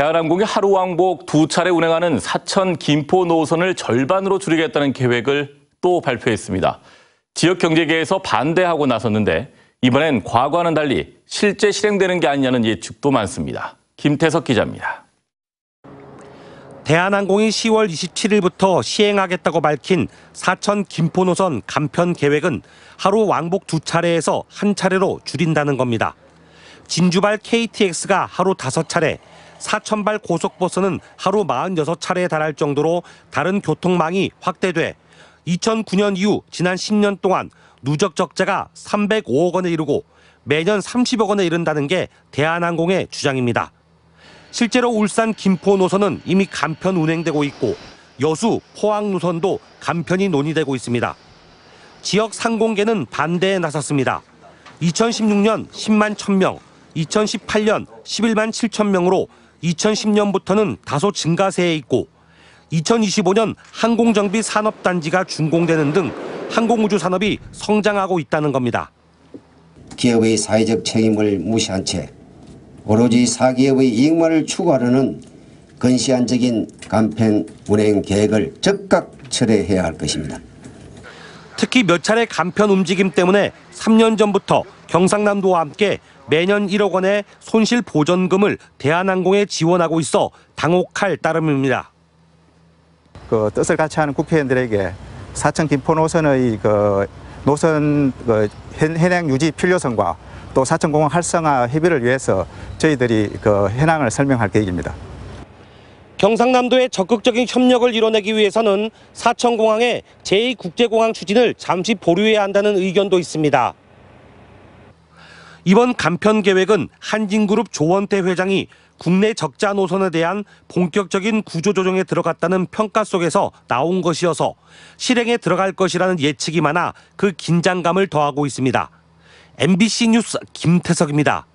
대한항공이 하루 왕복 두 차례 운행하는 사천 김포 노선을 절반으로 줄이겠다는 계획을 또 발표했습니다. 지역 경제계에서 반대하고 나섰는데 이번엔 과거와는 달리 실제 실행되는 게 아니냐는 예측도 많습니다. 김태석 기자입니다. 대한항공이 10월 27일부터 시행하겠다고 밝힌 사천 김포 노선 간편 계획은 하루 왕복 두 차례에서 한 차례로 줄인다는 겁니다. 진주발 KTX가 하루 다섯 차례 사천발 고속버스는 하루 46차례에 달할 정도로 다른 교통망이 확대돼 2009년 이후 지난 10년 동안 누적 적자가 305억 원에 이르고 매년 30억 원에 이른다는 게 대한항공의 주장입니다. 실제로 울산 김포 노선은 이미 간편 운행되고 있고 여수 포항 노선도 간편히 논의되고 있습니다. 지역 상공계는 반대에 나섰습니다. 2016년 10만 1000명, 2018년 11만 7천 명으로 2010년부터는 다소 증가세에 있고 2025년 항공정비 산업단지가 준공되는 등 항공우주 산업이 성장하고 있다는 겁니다. 기업의 사회적 책임을 무시한 채 오로지 사기업의 이익만을 추구하려는 근시안적인 간편 운행 계획을 적극 철회해야 할 것입니다. 특히 몇 차례 간편 움직임 때문에 3년 전부터 경상남도와 함께 매년 1억 원의 손실 보전금을 대한항공에 지원하고 있어 당혹할 따름입니다. 그 뜻을 같이 하는 국회의원들에게 사천 김포 노선의 그 노선 그 현행 유지 필요성과 또 사천 공항 활성화 협의를 위해서 저희들이 그 현황을 설명할 계획입니다. 경상남도의 적극적인 협력을 이뤄내기 위해서는 사천공항의 제2국제공항 추진을 잠시 보류해야 한다는 의견도 있습니다. 이번 간편 계획은 한진그룹 조원태 회장이 국내 적자 노선에 대한 본격적인 구조 조정에 들어갔다는 평가 속에서 나온 것이어서 실행에 들어갈 것이라는 예측이 많아 그 긴장감을 더하고 있습니다. MBC 뉴스 김태석입니다.